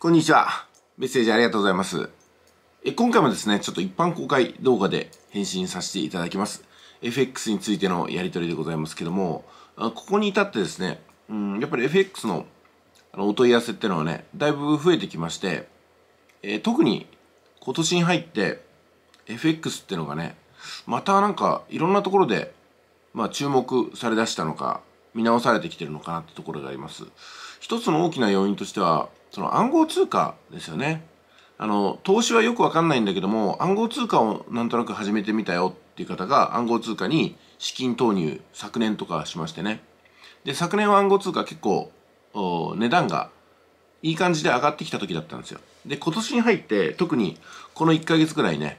こんにちは。メッセージありがとうございます。え今回もですね、ちょっと一般公開動画で返信させていただきます。FX についてのやり取りでございますけども、ここに至ってですね、うん、やっぱり FX のあのお問い合わせっていうのはね、だいぶ増えてきまして、えー、特に今年に入って FX っていうのがね、またなんかいろんなところで、まあ、注目されだしたのか、見直されてきてるのかなってところがあります。一つの大きな要因としては、その暗号通貨ですよね。あの、投資はよくわかんないんだけども、暗号通貨をなんとなく始めてみたよっていう方が暗号通貨に資金投入、昨年とかしましてね。で、昨年は暗号通貨結構、値段がいい感じで上がってきた時だったんですよ。で、今年に入って特にこの1ヶ月くらいね、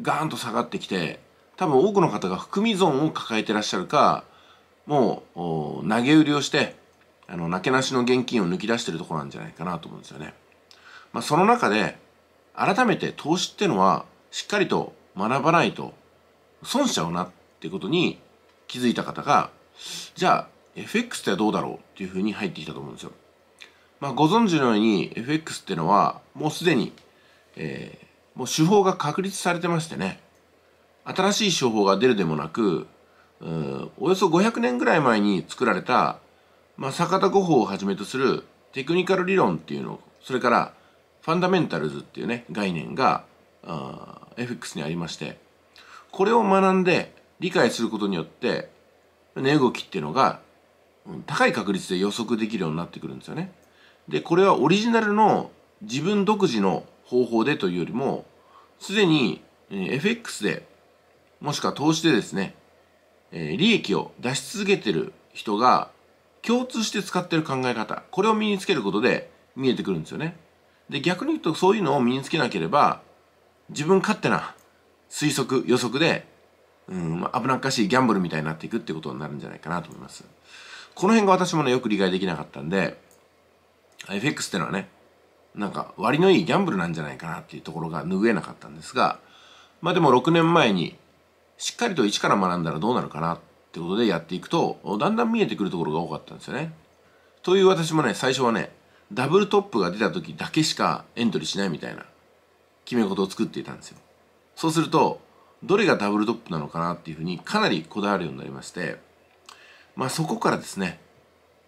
ガーンと下がってきて、多分多くの方が含み損を抱えてらっしゃるか、もう、投げ売りをして、あのなけなしの現金を抜き出してるところなんじゃないかなと思うんですよね。まあ、その中で改めて投資ってのはしっかりと学ばないと損しちゃうなってことに気づいた方がじゃあ FX ってどうだろうっていうふうに入ってきたと思うんですよ。まあ、ご存知のように FX ってのはもうすでに、えー、もう手法が確立されてましてね新しい手法が出るでもなくおよそ500年ぐらい前に作られたまあ、坂田五法をはじめとするテクニカル理論っていうのそれからファンダメンタルズっていうね概念があ FX にありましてこれを学んで理解することによって値動きっていうのが高い確率で予測できるようになってくるんですよね。でこれはオリジナルの自分独自の方法でというよりもすでに FX でもしくは投資でですね利益を出し続けてる人が共通して使ってる考え方これを身につけることで見えてくるんですよねで逆に言うとそういうのを身につけなければ自分勝手な推測予測でうん危なっかしいギャンブルみたいになっていくってことになるんじゃないかなと思いますこの辺が私もねよく理解できなかったんで FX ってのはねなんか割のいいギャンブルなんじゃないかなっていうところが拭えなかったんですがまあでも6年前にしっかりと一から学んだらどうなるかなっってことでやっていくと、だんだん見えてくるところが多かったんですよね。という私もね、最初はね、ダブルトップが出た時だけしかエントリーしないみたいな決め事を作っていたんですよ。そうすると、どれがダブルトップなのかなっていうふうにかなりこだわるようになりまして、まあそこからですね、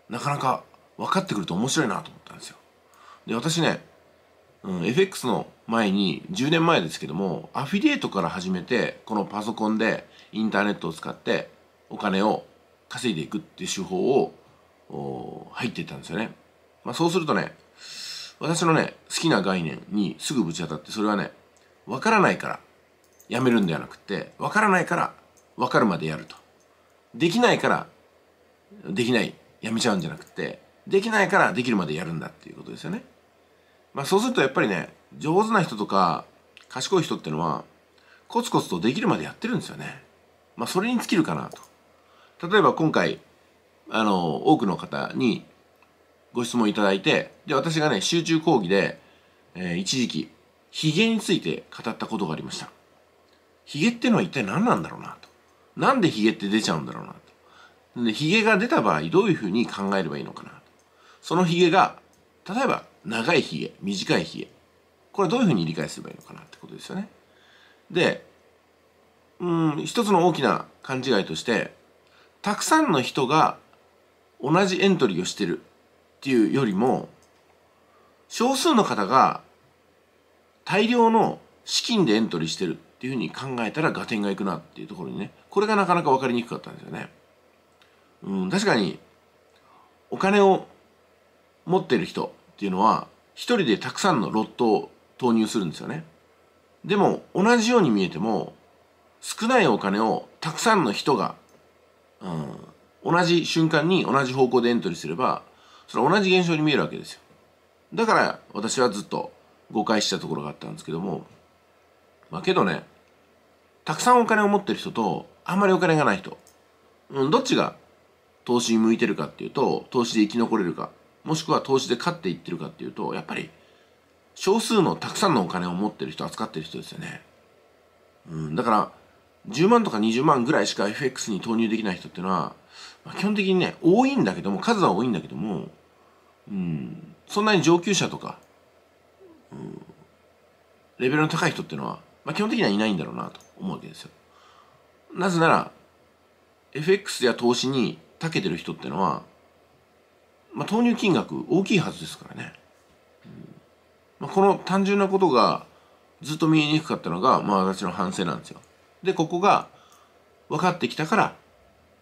なかなか分かってくると面白いなと思ったんですよ。で、私ね、うん、FX の前に、10年前ですけども、アフィリエイトから始めて、このパソコンでインターネットを使って、お金を稼いでいくっていう手法を入っていったんですよね。まあ、そうするとね私のね好きな概念にすぐぶち当たってそれはねわからないからやめるんではなくてわからないからわかるまでやると。できないからできないやめちゃうんじゃなくてできないからできるまでやるんだっていうことですよね。まあ、そうするとやっぱりね上手な人とか賢い人ってのはコツコツとできるまでやってるんですよね。まあ、それに尽きるかなと。例えば今回あの多くの方にご質問いただいてで私がね集中講義で、えー、一時期ヒゲについて語ったことがありましたヒゲってのは一体何なんだろうなとなんでヒゲって出ちゃうんだろうなとでヒゲが出た場合どういうふうに考えればいいのかなとそのヒゲが例えば長いヒゲ短いヒゲこれどういうふうに理解すればいいのかなってことですよねでうん一つの大きな勘違いとしてたくさんの人が同じエントリーをしてるっていうよりも少数の方が大量の資金でエントリーしてるっていうふうに考えたら合点がいくなっていうところにねこれがなかなか分かりにくかったんですよね。うん、確かにお金を持ってる人っていうのは一人でたくさんのロットを投入するんですよね。でも同じように見えても少ないお金をたくさんの人がうん、同じ瞬間に同じ方向でエントリーすればそれは同じ現象に見えるわけですよだから私はずっと誤解したところがあったんですけどもまあけどねたくさんお金を持ってる人とあんまりお金がない人、うん、どっちが投資に向いてるかっていうと投資で生き残れるかもしくは投資で勝っていってるかっていうとやっぱり少数のたくさんのお金を持ってる人扱ってる人ですよね、うん、だから10万とか20万ぐらいしか FX に投入できない人っていうのは、まあ、基本的にね、多いんだけども、数は多いんだけども、うん、そんなに上級者とか、うん、レベルの高い人っていうのは、まあ、基本的にはいないんだろうなと思うわけですよ。なぜなら、FX や投資に長けてる人ってのは、まあ、投入金額大きいはずですからね。うん、まあ、この単純なことがずっと見えにくかったのが、まあ私の反省なんですよ。でここが分かってきたから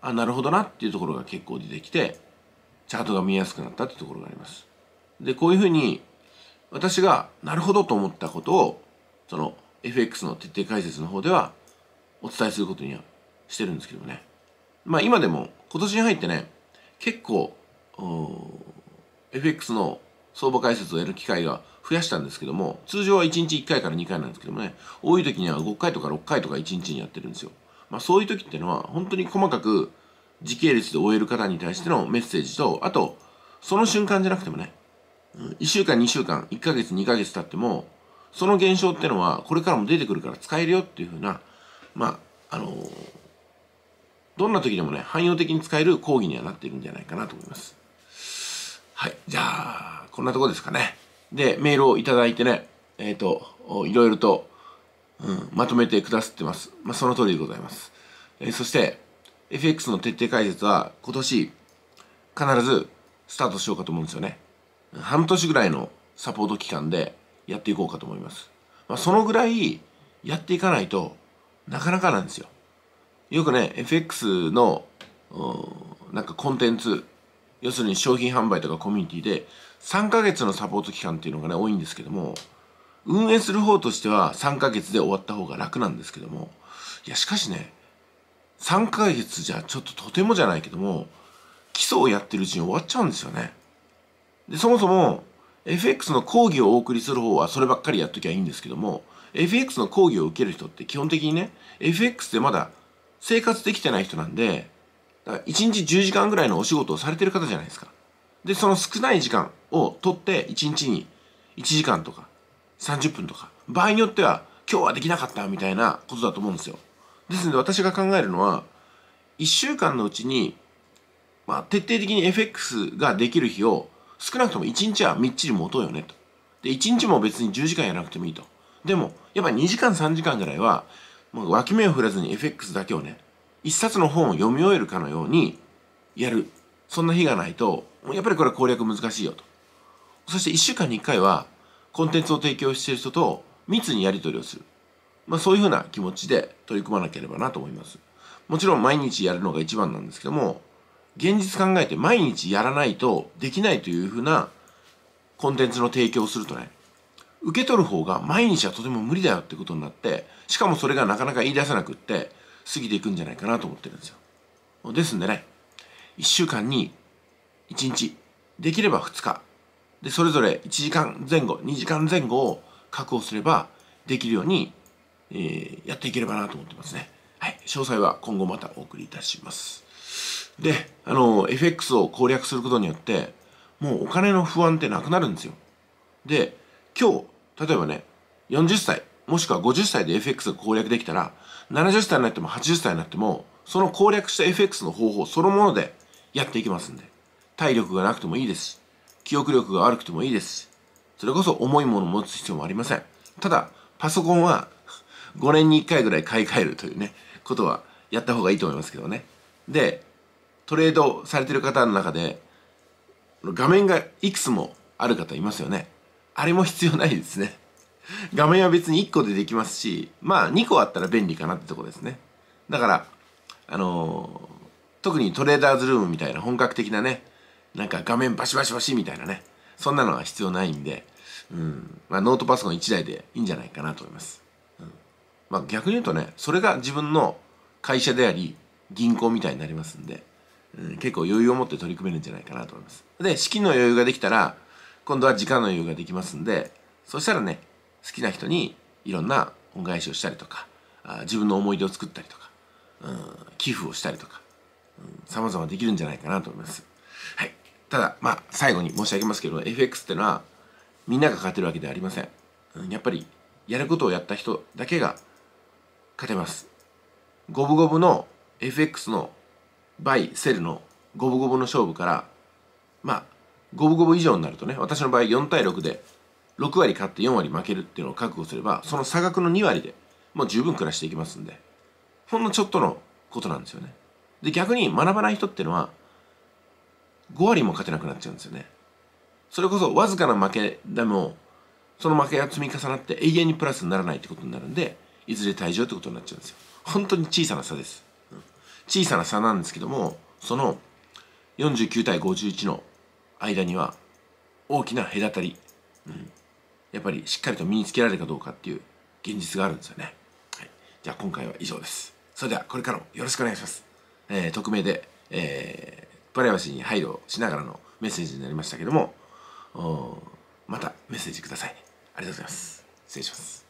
あなるほどなっていうところが結構出てきてチャートが見やすくなったってところがあります。でこういうふうに私がなるほどと思ったことをその FX の徹底解説の方ではお伝えすることにはしてるんですけどねまあ今でも今年に入ってね結構 FX の相場解説をやる機会が増やしたんですけども通常は1日1回から2回なんですけどもね多い時には5回とか6回とか1日にやってるんですよ、まあ、そういう時ってのは本当に細かく時系列で終える方に対してのメッセージとあとその瞬間じゃなくてもね1週間2週間1ヶ月2ヶ月経ってもその現象ってのはこれからも出てくるから使えるよっていうふうなまああのー、どんな時でもね汎用的に使える講義にはなっているんじゃないかなと思いますはいじゃあこんなとこですかね。で、メールをいただいてね、えっ、ー、と、いろいろと、うん、まとめてくださってます。まあ、その通りでございます。えー、そして、FX の徹底解説は今年、必ずスタートしようかと思うんですよね。半年ぐらいのサポート期間でやっていこうかと思います。まあ、そのぐらいやっていかないとなかなかなんですよ。よくね、FX の、なんかコンテンツ、要するに商品販売とかコミュニティで3ヶ月のサポート期間っていうのがね多いんですけども運営する方としては3ヶ月で終わった方が楽なんですけどもいやしかしね3ヶ月じゃちょっととてもじゃないけども基礎をやってるうちに終わっちゃうんですよね。でそもそも FX の講義をお送りする方はそればっかりやっときゃいいんですけども FX の講義を受ける人って基本的にね FX でまだ生活できてない人なんでだから1日10時間ぐらいのお仕事をされてる方じゃないですか。で、その少ない時間を取って、1日に1時間とか30分とか、場合によっては、今日はできなかったみたいなことだと思うんですよ。ですので私が考えるのは、1週間のうちに、まあ、徹底的に FX ができる日を少なくとも1日はみっちり持とうよねと。で、1日も別に10時間やらなくてもいいと。でも、やっぱり2時間3時間ぐらいは、もう脇目を振らずに FX だけをね、一冊の本を読み終えるかのようにやる。そんな日がないと、やっぱりこれ攻略難しいよと。そして1週間に1回は、コンテンツを提供している人と密にやり取りをする。まあそういうふうな気持ちで取り組まなければなと思います。もちろん毎日やるのが一番なんですけども、現実考えて毎日やらないとできないというふうなコンテンツの提供をするとね、受け取る方が毎日はとても無理だよってことになって、しかもそれがなかなか言い出せなくって過ぎていくんじゃないかなと思ってるんですよ。ですんでね、一週間に1日できれば2日でそれぞれ1時間前後2時間前後を確保すればできるように、えー、やっていければなと思ってますね。はい、詳細は今後またお送りいたします。で、あの、FX を攻略することによって、もうお金の不安ってなくなるんですよ。で、今日、例えばね、40歳、もしくは50歳で FX が攻略できたら、70歳になっても80歳になっても、その攻略した FX の方法そのものでやっていきますんで。体力がなくてもいいですし、記憶力が悪くてもいいですし、それこそ重いものを持つ必要もありません。ただ、パソコンは5年に1回ぐらい買い替えるというね、ことはやった方がいいと思いますけどね。で、トレードされてる方の中で、画面がいくつもある方いますよね。あれも必要ないですね。画面は別に1個でできますし、まあ2個あったら便利かなってとこですね。だから、あのー、特にトレーダーズルームみたいな本格的なね、なんか画面バシバシバシみたいなねそんなのは必要ないんで、うんまあ、ノートパソコン1台でいいんじゃないかなと思います、うんまあ、逆に言うとねそれが自分の会社であり銀行みたいになりますんで、うん、結構余裕を持って取り組めるんじゃないかなと思いますで資金の余裕ができたら今度は時間の余裕ができますんでそしたらね好きな人にいろんな恩返しをしたりとか自分の思い出を作ったりとか、うん、寄付をしたりとかさまざまできるんじゃないかなと思いますただ、まあ、最後に申し上げますけど、FX ってのは、みんなが勝てるわけではありません。やっぱり、やることをやった人だけが勝てます。五分五分の FX のバイ、セルの五分五分の勝負から、まあ、五分五分以上になるとね、私の場合4対6で、6割勝って4割負けるっていうのを覚悟すれば、その差額の2割でもう十分暮らしていきますんで、ほんのちょっとのことなんですよね。で、逆に学ばない人っていうのは、5割も勝てなくなっちゃうんですよね。それこそわずかな負けでも、その負けが積み重なって永遠にプラスにならないってことになるんで、いずれ退場ってことになっちゃうんですよ。本当に小さな差です。うん、小さな差なんですけども、その49対51の間には大きな隔たり、うん、やっぱりしっかりと身につけられるかどうかっていう現実があるんですよね。はい、じゃあ今回は以上です。それではこれからもよろしくお願いします。えー、匿名で、えープライバシーに配慮しながらのメッセージになりましたけどもまたメッセージくださいありがとうございます失礼します